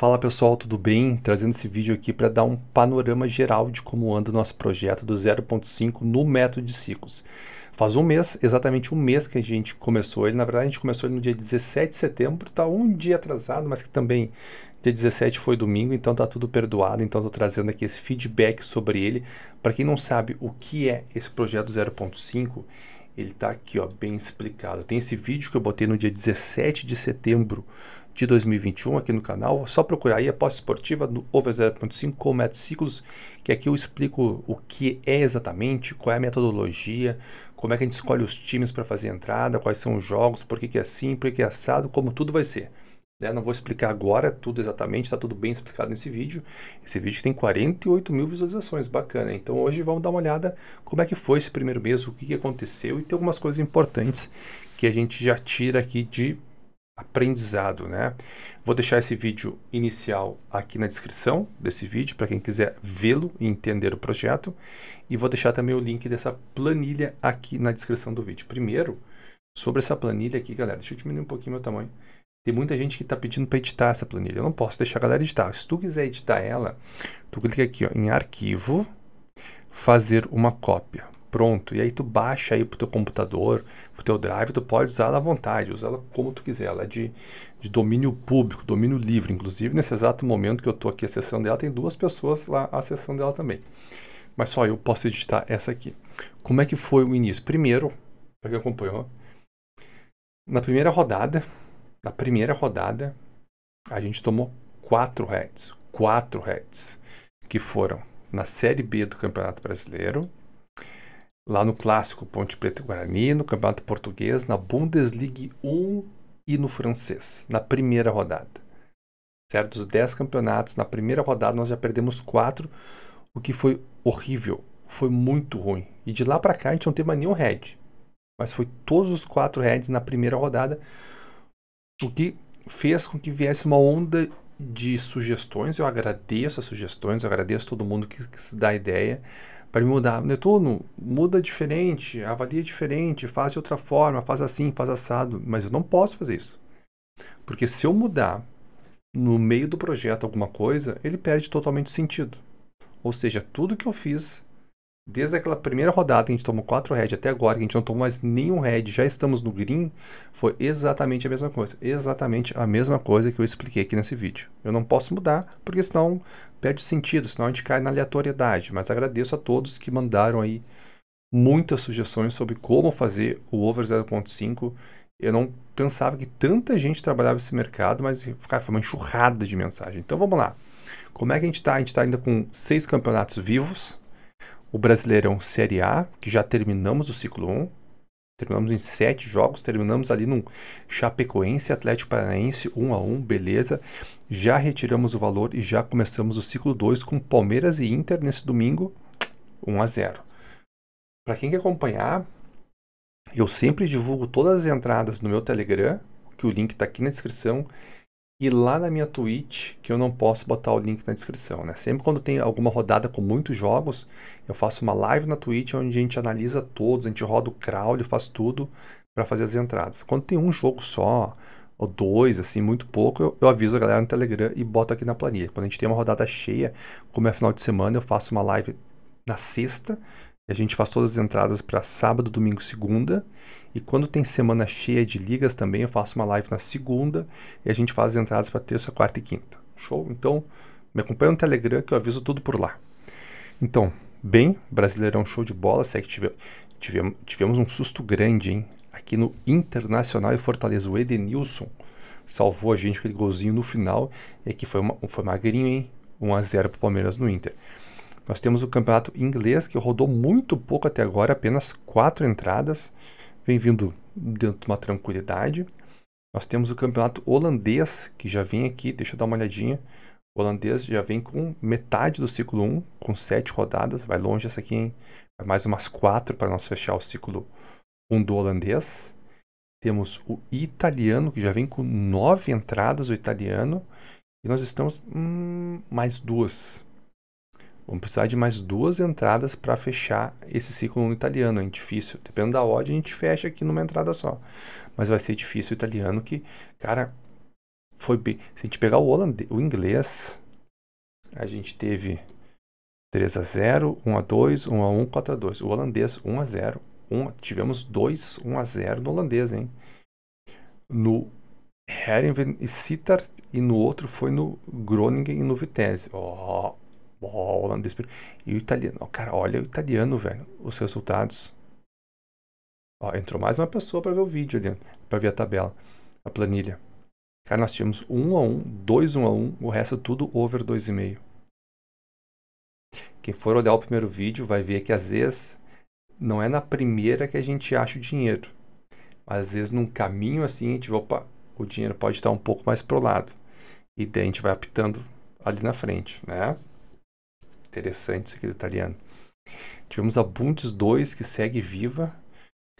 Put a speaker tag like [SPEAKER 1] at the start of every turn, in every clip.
[SPEAKER 1] Fala pessoal, tudo bem? Trazendo esse vídeo aqui para dar um panorama geral de como anda o nosso projeto do 0.5 no método de ciclos. Faz um mês, exatamente um mês que a gente começou ele. Na verdade, a gente começou ele no dia 17 de setembro, está um dia atrasado, mas que também dia 17 foi domingo, então tá tudo perdoado. Então estou trazendo aqui esse feedback sobre ele. Para quem não sabe o que é esse projeto 0.5, ele está aqui ó, bem explicado. Tem esse vídeo que eu botei no dia 17 de setembro de 2021 aqui no canal. É só procurar aí a posse esportiva do Over 0.5 com métodos ciclos, que aqui eu explico o que é exatamente, qual é a metodologia, como é que a gente escolhe os times para fazer a entrada, quais são os jogos, por que, que é assim, por que, que é assado, como tudo vai ser. Né? Não vou explicar agora tudo exatamente, está tudo bem explicado nesse vídeo. Esse vídeo tem 48 mil visualizações, bacana. Então hoje vamos dar uma olhada como é que foi esse primeiro mês, o que, que aconteceu e tem algumas coisas importantes que a gente já tira aqui de aprendizado, né? Vou deixar esse vídeo inicial aqui na descrição desse vídeo para quem quiser vê-lo e entender o projeto e vou deixar também o link dessa planilha aqui na descrição do vídeo. Primeiro, sobre essa planilha aqui, galera, deixa eu diminuir um pouquinho meu tamanho. Tem muita gente que está pedindo para editar essa planilha. Eu não posso deixar a galera editar. Se tu quiser editar ela, tu clica aqui ó, em arquivo, fazer uma cópia pronto. E aí tu baixa aí pro teu computador, pro teu drive, tu pode usar ela à vontade, usa ela como tu quiser. Ela é de, de domínio público, domínio livre. Inclusive, nesse exato momento que eu estou aqui acessando ela, tem duas pessoas lá acessando ela também. Mas só eu posso editar essa aqui. Como é que foi o início? Primeiro, para quem acompanhou, na primeira rodada, na primeira rodada, a gente tomou quatro heads, quatro heads, que foram na Série B do Campeonato Brasileiro, lá no clássico Ponte Preta Guarani, no Campeonato Português, na Bundesliga 1 e no francês, na primeira rodada. Certo? Dos 10 campeonatos, na primeira rodada nós já perdemos 4, o que foi horrível, foi muito ruim. E de lá para cá a gente não teve mais nenhum head. Mas foi todos os 4 heads na primeira rodada, o que fez com que viesse uma onda de sugestões. Eu agradeço as sugestões, eu agradeço todo mundo que, que se dá ideia para me mudar. Netuno, muda diferente, avalia diferente, faz de outra forma, faz assim, faz assado. Mas eu não posso fazer isso. Porque se eu mudar no meio do projeto alguma coisa, ele perde totalmente o sentido. Ou seja, tudo que eu fiz desde aquela primeira rodada que a gente tomou quatro red até agora, que a gente não tomou mais nenhum red, já estamos no green, foi exatamente a mesma coisa. Exatamente a mesma coisa que eu expliquei aqui nesse vídeo. Eu não posso mudar, porque senão perde sentido, senão a gente cai na aleatoriedade. Mas agradeço a todos que mandaram aí muitas sugestões sobre como fazer o over 0.5. Eu não pensava que tanta gente trabalhava esse mercado, mas cara, foi uma enxurrada de mensagem. Então vamos lá. Como é que a gente está? A gente está ainda com seis campeonatos vivos, o Brasileirão Série A, que já terminamos o ciclo 1. Terminamos em sete jogos, terminamos ali num Chapecoense Atlético Paranaense 1 a 1, beleza? Já retiramos o valor e já começamos o ciclo 2 com Palmeiras e Inter nesse domingo 1 a 0. Para quem quer acompanhar, eu sempre divulgo todas as entradas no meu Telegram, que o link está aqui na descrição e lá na minha Twitch, que eu não posso botar o link na descrição, né? Sempre quando tem alguma rodada com muitos jogos, eu faço uma live na Twitch onde a gente analisa todos, a gente roda o crowd, faz tudo para fazer as entradas. Quando tem um jogo só, ou dois, assim, muito pouco, eu, eu, aviso a galera no Telegram e boto aqui na planilha. Quando a gente tem uma rodada cheia, como é final de semana, eu faço uma live na sexta, a gente faz todas as entradas para sábado, domingo, segunda. E quando tem semana cheia de ligas também, eu faço uma live na segunda e a gente faz as entradas para terça, quarta e quinta. Show? Então, me acompanha no Telegram que eu aviso tudo por lá. Então, bem, Brasileirão show de bola, segue é que tivemos, tivemos um susto grande, hein? Aqui no Internacional e Fortaleza, o Edenilson salvou a gente com aquele golzinho no final. É e aqui foi, uma, foi magrinho, hein? 1x0 pro Palmeiras no Inter. Nós temos o campeonato inglês, que rodou muito pouco até agora, apenas quatro entradas, vem vindo dentro de uma tranquilidade. Nós temos o campeonato holandês, que já vem aqui, deixa eu dar uma olhadinha. O holandês já vem com metade do ciclo 1, com sete rodadas, vai longe essa aqui, hein? mais umas quatro para nós fechar o ciclo 1 do holandês. Temos o italiano, que já vem com nove entradas, o italiano. E nós estamos hum, mais duas Vamos precisar de mais duas entradas para fechar esse ciclo no italiano. É difícil. Dependendo da odd, a gente fecha aqui numa entrada só. Mas vai ser difícil o italiano que, cara, foi bem. Se a gente pegar o, holandês, o inglês, a gente teve 3 a 0 1 a 2 1 a 1 4 a 2 O holandês, 1 a 0 1, tivemos 2 1 a 0 no holandês, hein? No Herenveen e Sittard, e no outro foi no Groningen e no Vitesse. Ó, oh Bom, desespero. E o italiano. Cara, olha o italiano, velho. Os resultados. Ó, entrou mais uma pessoa para ver o vídeo ali. Para ver a tabela. A planilha. Cara, nós tínhamos 1 a 1 2 1 a um, O resto tudo over 2,5. Quem for olhar o primeiro vídeo vai ver que às vezes não é na primeira que a gente acha o dinheiro. Às vezes num caminho assim a gente vai, opa, o dinheiro pode estar um pouco mais pro lado. E daí a gente vai apitando ali na frente, né? Interessante isso aqui do italiano. Tivemos a Bundes 2, que segue viva.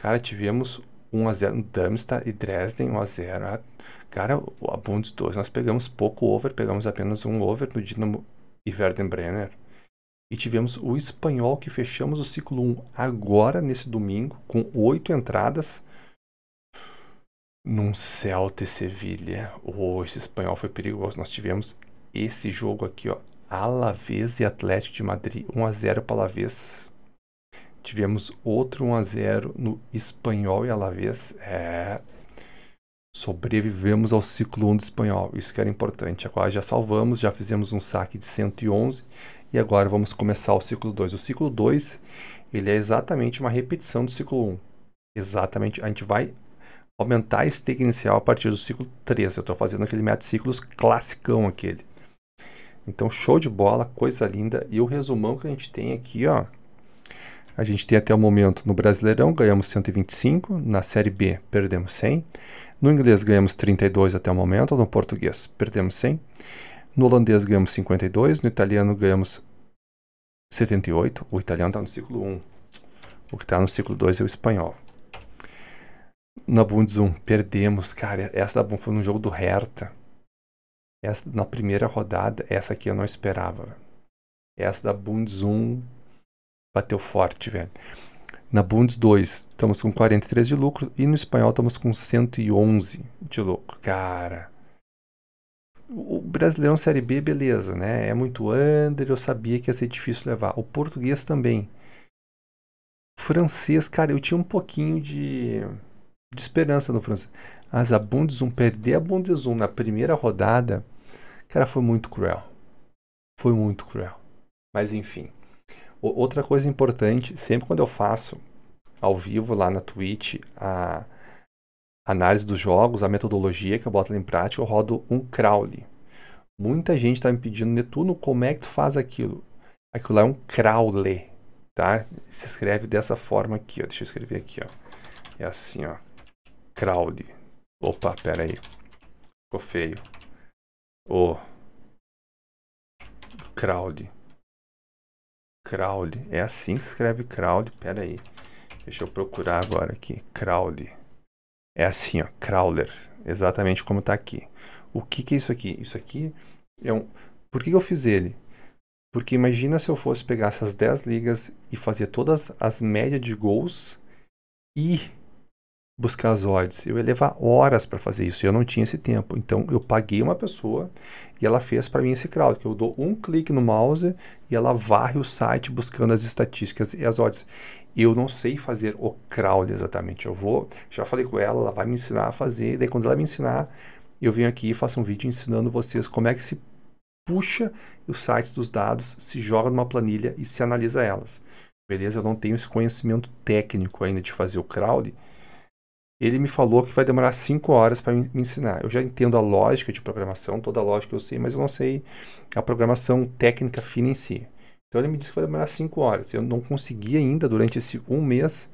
[SPEAKER 1] Cara, tivemos 1x0 no Darmstadt e Dresden 1x0. Ah, cara, a Bundes 2, nós pegamos pouco over, pegamos apenas um over no Dinamo e Werdenbrenner. E tivemos o espanhol que fechamos o ciclo 1 agora, nesse domingo, com oito entradas num Celta e Sevilha. Oh, esse espanhol foi perigoso. Nós tivemos esse jogo aqui, ó, Alavés e Atlético de Madrid, 1 a 0 para Alavés. Tivemos outro 1 a 0 no Espanhol e Alavés. É... Sobrevivemos ao ciclo 1 do Espanhol, isso que era importante. Agora já salvamos, já fizemos um saque de 111 e agora vamos começar o ciclo 2. O ciclo 2, ele é exatamente uma repetição do ciclo 1. Exatamente, a gente vai aumentar a stake inicial a partir do ciclo 3. Eu estou fazendo aquele método ciclos classicão aquele. Então, show de bola, coisa linda. E o resumão que a gente tem aqui, ó. A gente tem até o momento no Brasileirão ganhamos 125, na Série B perdemos 100, no inglês ganhamos 32 até o momento, no português perdemos 100, no holandês ganhamos 52, no italiano ganhamos 78. O italiano está no ciclo 1, o que está no ciclo 2 é o espanhol. Na Bundes 1, perdemos, cara. Essa da Bundes foi no jogo do Hertha. Essa, na primeira rodada, essa aqui eu não esperava. Essa da Bundes 1 bateu forte, velho. Na Bundes 2, estamos com 43 de lucro. E no espanhol, estamos com 111 de lucro. Cara. O brasileirão Série B, beleza, né? É muito under. Eu sabia que ia ser difícil levar. O português também. O francês, cara, eu tinha um pouquinho de, de esperança no francês. Mas a Bundesum, perder a Bundesum na primeira rodada, cara, foi muito cruel. Foi muito cruel. Mas enfim. Outra coisa importante, sempre quando eu faço ao vivo lá na Twitch a análise dos jogos, a metodologia que eu boto em prática, eu rodo um crawling. Muita gente está me pedindo, Netuno, como é que tu faz aquilo? Aquilo lá é um crawler, tá? Se escreve dessa forma aqui, ó. Deixa eu escrever aqui, ó. É assim, ó. Crawler. Opa, pera aí. Ficou feio. O oh. crowd. Crowd. É assim que escreve crowd. Pera aí. Deixa eu procurar agora aqui. Crowd. É assim, ó. Crawler. Exatamente como tá aqui. O que que é isso aqui? Isso aqui é um... Por que, que eu fiz ele? Porque imagina se eu fosse pegar essas 10 ligas e fazer todas as médias de gols e buscar as odds. Eu ia levar horas para fazer isso. Eu não tinha esse tempo. Então eu paguei uma pessoa e ela fez para mim esse crowd, que eu dou um clique no mouse e ela varre o site buscando as estatísticas e as odds. Eu não sei fazer o crowd exatamente. Eu vou, já falei com ela, ela vai me ensinar a fazer. daí quando ela me ensinar, eu venho aqui e faço um vídeo ensinando vocês como é que se puxa os sites dos dados, se joga numa planilha e se analisa elas. Beleza? Eu não tenho esse conhecimento técnico ainda de fazer o crowd. Ele me falou que vai demorar 5 horas para me ensinar. Eu já entendo a lógica de programação, toda a lógica eu sei, mas eu não sei a programação técnica fina em si. Então ele me disse que vai demorar 5 horas. Eu não consegui ainda, durante esse um mês,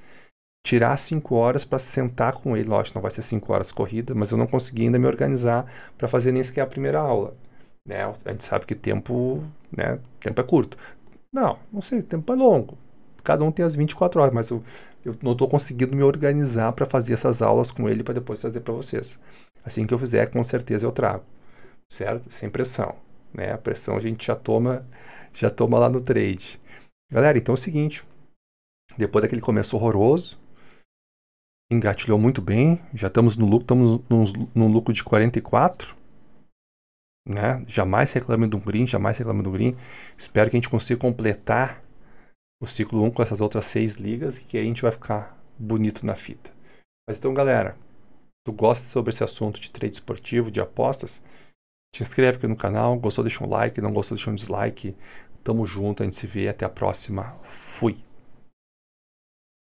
[SPEAKER 1] tirar 5 horas para sentar com ele. Lógico, não vai ser 5 horas corrida, mas eu não consegui ainda me organizar para fazer nem sequer a primeira aula. Né? A gente sabe que tempo, né? tempo é curto. Não, não sei, tempo é longo. Cada um tem as 24 horas, mas o eu não estou conseguindo me organizar para fazer essas aulas com ele para depois trazer para vocês. Assim que eu fizer, com certeza eu trago, certo? Sem pressão, né? A pressão a gente já toma, já toma lá no trade. Galera, então é o seguinte, depois daquele começo horroroso, engatilhou muito bem, já estamos no lucro, estamos num, num lucro de 44, né? Jamais reclame do green, jamais reclame do green. Espero que a gente consiga completar o ciclo 1 com essas outras seis ligas, que aí a gente vai ficar bonito na fita. Mas então, galera, tu gosta sobre esse assunto de trade esportivo, de apostas, te inscreve aqui no canal, gostou deixa um like, não gostou deixa um dislike. Tamo junto, a gente se vê, até a próxima. Fui!